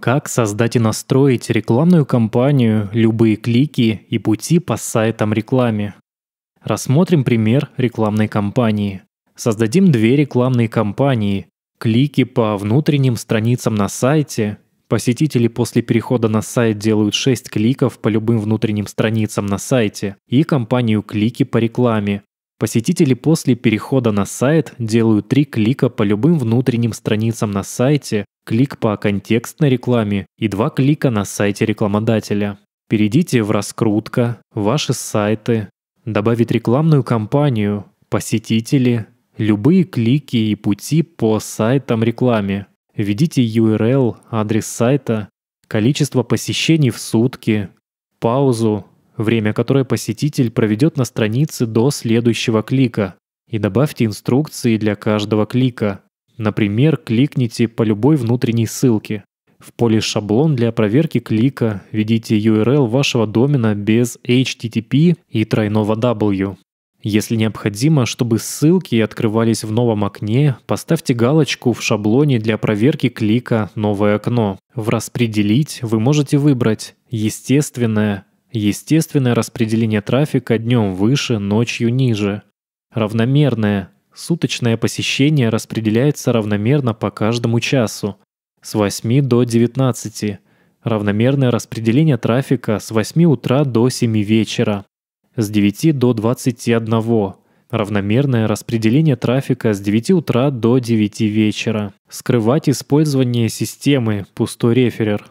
Как создать и настроить рекламную кампанию, любые клики и пути по сайтам рекламе? Рассмотрим пример рекламной кампании. Создадим две рекламные кампании. Клики по внутренним страницам на сайте. Посетители после перехода на сайт делают 6 кликов по любым внутренним страницам на сайте. И кампанию клики по рекламе. Посетители после перехода на сайт делают три клика по любым внутренним страницам на сайте, клик по контекстной рекламе и два клика на сайте рекламодателя. Перейдите в «Раскрутка», «Ваши сайты», «Добавить рекламную кампанию», «Посетители», «Любые клики и пути по сайтам рекламе». Введите URL, адрес сайта, количество посещений в сутки, паузу, время, которое посетитель проведет на странице до следующего клика, и добавьте инструкции для каждого клика. Например, кликните по любой внутренней ссылке. В поле «Шаблон» для проверки клика введите URL вашего домена без HTTP и тройного W. Если необходимо, чтобы ссылки открывались в новом окне, поставьте галочку в шаблоне для проверки клика «Новое окно». В «Распределить» вы можете выбрать «Естественное», Естественное распределение трафика днем выше, ночью ниже. Равномерное. Суточное посещение распределяется равномерно по каждому часу. С 8 до 19. Равномерное распределение трафика с 8 утра до 7 вечера. С 9 до 21. Равномерное распределение трафика с 9 утра до 9 вечера. Скрывать использование системы пустой реферер.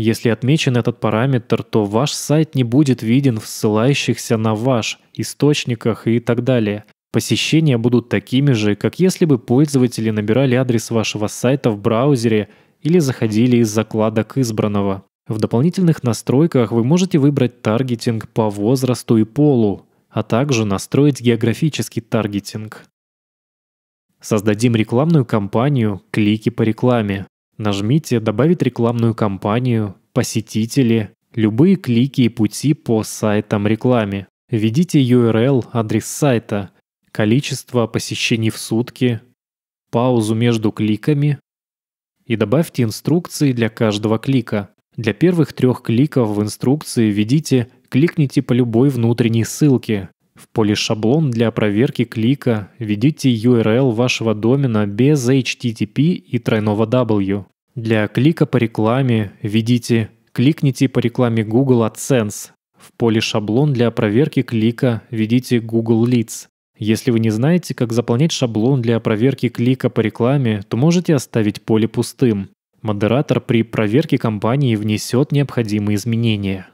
Если отмечен этот параметр, то ваш сайт не будет виден в ссылающихся на ваш источниках и так далее. Посещения будут такими же, как если бы пользователи набирали адрес вашего сайта в браузере или заходили из закладок избранного. В дополнительных настройках вы можете выбрать таргетинг по возрасту и полу, а также настроить географический таргетинг. Создадим рекламную кампанию «Клики по рекламе». Нажмите «Добавить рекламную кампанию», «Посетители», любые клики и пути по сайтам рекламе. Введите URL, адрес сайта, количество посещений в сутки, паузу между кликами и добавьте инструкции для каждого клика. Для первых трех кликов в инструкции введите «Кликните по любой внутренней ссылке», в поле «Шаблон» для проверки клика введите URL вашего домена без HTTP и тройного W. Для клика по рекламе введите «Кликните по рекламе Google AdSense». В поле «Шаблон» для проверки клика введите Google Leads. Если вы не знаете, как заполнять шаблон для проверки клика по рекламе, то можете оставить поле пустым. Модератор при проверке компании внесет необходимые изменения.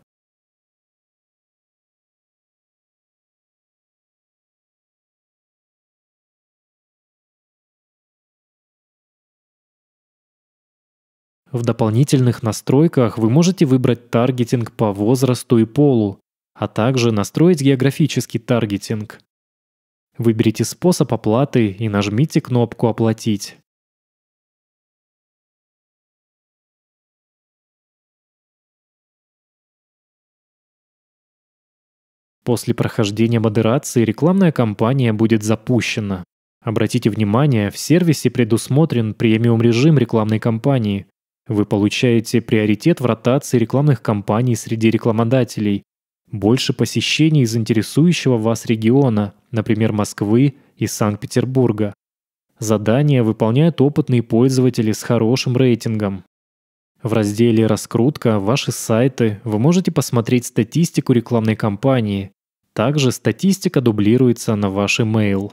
В дополнительных настройках вы можете выбрать таргетинг по возрасту и полу, а также настроить географический таргетинг. Выберите способ оплаты и нажмите кнопку «Оплатить». После прохождения модерации рекламная кампания будет запущена. Обратите внимание, в сервисе предусмотрен премиум-режим рекламной кампании, вы получаете приоритет в ротации рекламных кампаний среди рекламодателей, больше посещений из интересующего вас региона, например, Москвы и Санкт-Петербурга. Задания выполняют опытные пользователи с хорошим рейтингом. В разделе «Раскрутка» ваши сайты вы можете посмотреть статистику рекламной кампании. Также статистика дублируется на ваш email.